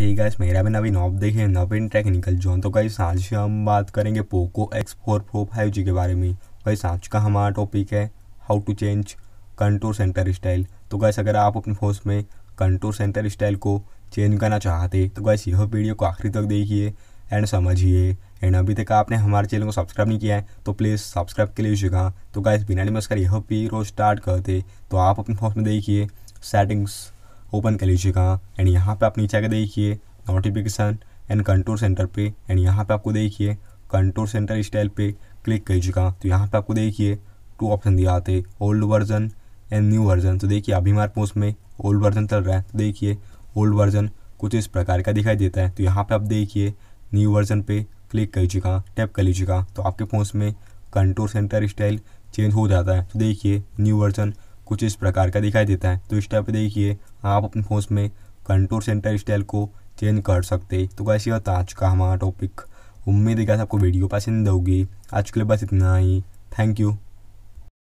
hey guys मेरा भी नवीन ऑफ देखिए नवीन टेक्निकल जोन तो गाइस आज हम बात करेंगे Poco X four four five G के बारे में गाइस आज का हमारा टॉपिक है how to change control centre style तो गाइस अगर आप अपने फोन में कंट्रोल सेंटर स्टाइल को चेंज करना चाहते तो गाइस यह वीडियो को आखिरी तक देखिए एंड समझिए एंड अभी तक आपने हमारे चैनल को सब्सक्राइब नहीं किया है तो प्लीज़ सब्सक्राइब के लिए जगह तो गाइस बिना नमस्कार यह रोज स्टार्ट करते तो आप अपने फोन में देखिए सेटिंग्स ओपन कर लीजिएगा एंड यहाँ पे आप नीचे आके देखिए नोटिफिकेशन एंड कंट्रोल सेंटर पे एंड यहाँ पे आपको देखिए कंट्रोल सेंटर स्टाइल पे क्लिक कर लीजिएगा तो यहाँ पे आपको देखिए टू ऑप्शन दिया आते old version and new version तो देखिए अभी हमारे पोस्ट में ओल्ड वर्जन चल रहा है तो देखिए ओल्ड वर्जन कुछ इस प्रकार का दिखाई देता है तो यहाँ पे आप देखिए न्यू वर्जन पे क्लिक कर लीजिएगा टैप कर लीजिएगा तो आपके पोस्ट में कंट्रोल सेंटर स्टाइल चेंज हो जाता है तो देखिए न्यू वर्जन कुछ इस प्रकार का दिखाई देता है तो इस टाइप देखिए आप अपने फोन में कंटूर सेंटर स्टाइल को चेंज कर सकते तो कैसे होता आज का हमारा टॉपिक उम्मीद है कि आपको वीडियो पसंद होगी आज के लिए बस इतना ही थैंक यू